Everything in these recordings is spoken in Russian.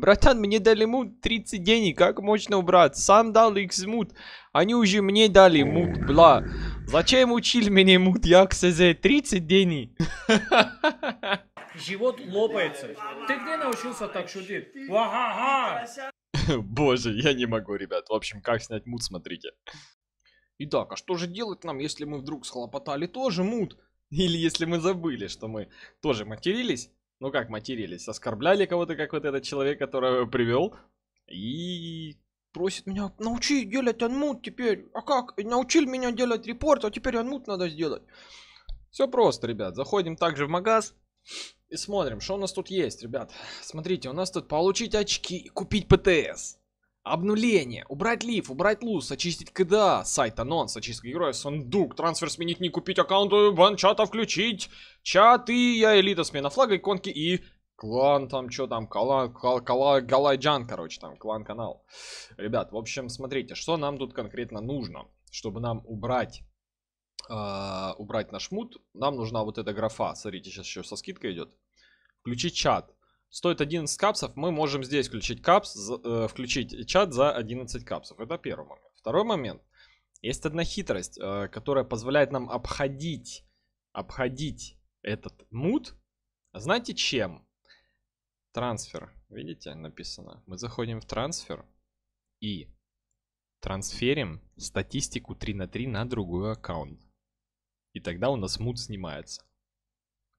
Братан, мне дали мут 30 денег, как можно убрать? Сам дал их мут. Они уже мне дали мут, бла. Зачем учили мне мут? Я, кстати, 30 денег. Живот лопается. Ты где научился так шутить? Ага. Боже, я не могу, ребят. В общем, как снять мут, смотрите. Итак, а что же делать нам, если мы вдруг схлопотали тоже мут? Или если мы забыли, что мы тоже матерились? ну как матерились, оскорбляли кого-то, как вот этот человек, которого привел, и просит меня, научи делать анмут теперь, а как, научил меня делать репорт, а теперь анмут надо сделать. Все просто, ребят, заходим также в магаз и смотрим, что у нас тут есть, ребят. Смотрите, у нас тут получить очки, купить ПТС. Обнуление, убрать лиф, убрать луз, очистить КДА, сайт, анонс, очистка героя, сундук, трансфер сменить, не купить аккаунт, бан э, чата включить, чаты, я элита, смена флага, иконки и клан там, что там, калан, кал, кала, галайджан, короче, там, клан-канал. Ребят, в общем, смотрите, что нам тут конкретно нужно, чтобы нам убрать э, убрать наш мут, нам нужна вот эта графа. Смотрите, сейчас еще со скидкой идет. Включить чат стоит 11 капсов, мы можем здесь включить капс, э, включить чат за 11 капсов. Это первый момент. Второй момент. Есть одна хитрость, э, которая позволяет нам обходить, обходить этот мут. Знаете чем? Трансфер. Видите, написано. Мы заходим в трансфер и трансферим статистику 3 на 3 на другой аккаунт. И тогда у нас мут снимается.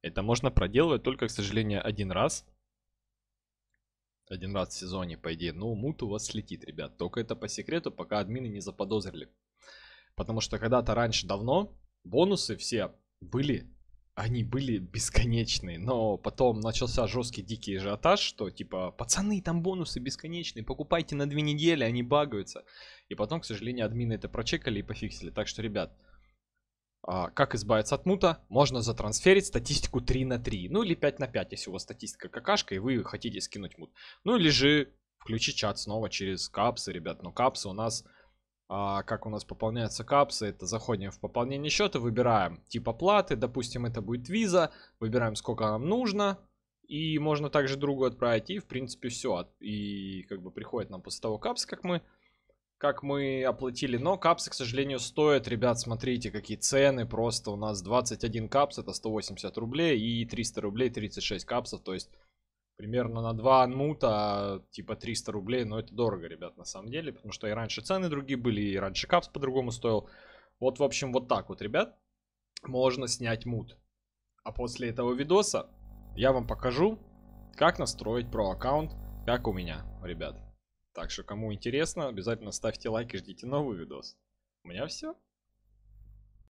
Это можно проделывать только, к сожалению, один раз один раз в сезоне, по идее. Но мут у вас слетит, ребят. Только это по секрету, пока админы не заподозрили. Потому что когда-то раньше давно бонусы все были, они были бесконечные. Но потом начался жесткий дикий ажиотаж, что типа, пацаны, там бонусы бесконечные, покупайте на две недели, они багаются. И потом, к сожалению, админы это прочекали и пофиксили. Так что, ребят, а, как избавиться от мута? Можно затрансферить статистику 3 на 3, ну или 5 на 5, если у вас статистика какашка и вы хотите скинуть мут. Ну или же включить чат снова через капсы, ребят. Но капсы у нас, а, как у нас пополняются капсы, это заходим в пополнение счета, выбираем тип оплаты, допустим это будет виза, выбираем сколько нам нужно, и можно также другу отправить, и в принципе все. И как бы приходит нам после того капс, как мы как мы оплатили. Но капсы, к сожалению, стоят. Ребят, смотрите, какие цены. Просто у нас 21 капс, это 180 рублей. И 300 рублей, 36 капсов. То есть примерно на 2 анмута, типа 300 рублей. Но это дорого, ребят, на самом деле. Потому что и раньше цены другие были, и раньше капс по-другому стоил. Вот, в общем, вот так вот, ребят. Можно снять мут. А после этого видоса я вам покажу, как настроить про аккаунт, как у меня, ребят. Так что, кому интересно, обязательно ставьте лайк и ждите новый видос. У меня все.